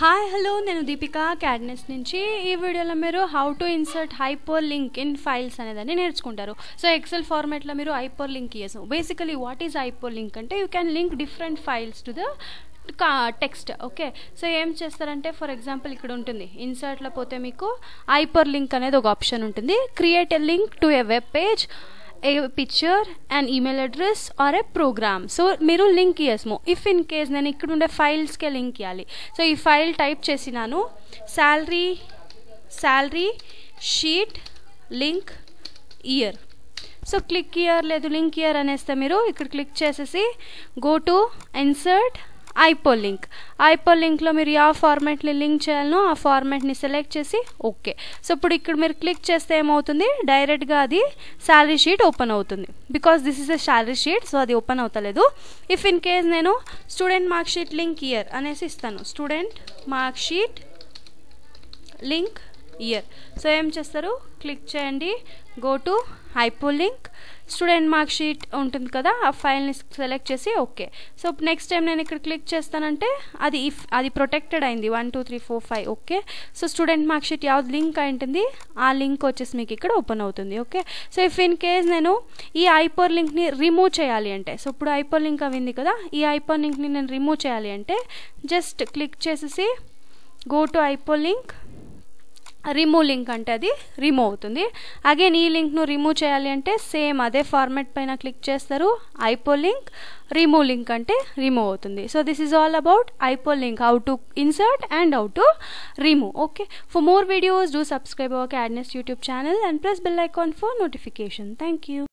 hi hello నేను దీపిక క్యాడ్నెస్ నుంచి ఈ వీడియోలో మీరు how to insert hyperlink in files అనేదాన్ని నేర్చుకుంటారు సో ఎక్సెల్ ఫార్మాట్లో మీరు హైపర్ లింక్ ఇయ్యచ్చు basically what is hyperlink అంటే you can link different files to the text okay so ఏం చేస్తారంటే ఫర్ ఎగ్జాంపుల్ ఇక్కడ ఉంటుంది ఇన్సర్ట్లో పోతే మీకు హైపర్ లింక్ అనేది ఒక ఆప్షన్ ఉంటుంది create a link to a web page a picture and email address or a program so మీరు లింక్ చేయస్ము ఇఫ్ ఇన్ కేస్ నేను ఇక్కడ ఉండే ఫైల్స్కే లింక్ ఇవ్వాలి సో ఈ ఫైల్ టైప్ చేసినాను salary salary sheet link here so click here లేదు లింక్ ఇయర్ అనేస్తే మీరు ఇక్కడ క్లిక్ చేసేసి go to insert hyperlink ఐపో లింక్లో మీరు యా ఫార్మాట్ని లింక్ చేయాలనో ఆ ఫార్మాట్ని సెలెక్ట్ చేసి ఓకే సో ఇప్పుడు ఇక్కడ మీరు క్లిక్ చేస్తే ఏమవుతుంది డైరెక్ట్గా అది శాలరీ షీట్ ఓపెన్ అవుతుంది because this is a salary sheet so అది ఓపెన్ అవుతలేదు ఇఫ్ ఇన్ కేస్ నేను student mark sheet link here అనేసి ఇస్తాను student mark sheet link here so ఏం చేస్తారు క్లిక్ చేయండి go to link student mark sheet ఉంటుంది కదా ఆ ఫైల్ని సెలెక్ట్ చేసి ఓకే సో నెక్స్ట్ టైం నేను ఇక్కడ క్లిక్ చేస్తానంటే అది ఇఫ్ అది ప్రొటెక్టెడ్ అయింది one two three four five okay so student mark sheet యావత్ లింక్ అయింటుంది ఆ లింక్ వచ్చేసి మీకు ఇక్కడ ఓపెన్ అవుతుంది okay so if in case నేను ఈ ఐపోర్ లింక్ని రిమూవ్ చేయాలి అంటే సో ఇప్పుడు ఐపోర్ లింక్ అవింది కదా ఈ ఐపోర్ లింక్ని నేను రిమూవ్ చేయాలి అంటే జస్ట్ క్లిక్ చేసేసి go to hyperlink remove link అంటే అది రిమూవ్ అవుతుంది అగైన్ ఈ లింక్ను రిమూవ్ చేయాలి అంటే సేమ్ అదే ఫార్మాట్ పైన క్లిక్ చేస్తారు ఐపో లింక్ రిమూవ్ లింక్ అంటే రిమూవ్ అవుతుంది so this is all about hyperlink how to insert and how to remove okay for more videos do subscribe our క్యాడ్నెస్ YouTube channel and press bell icon for notification thank you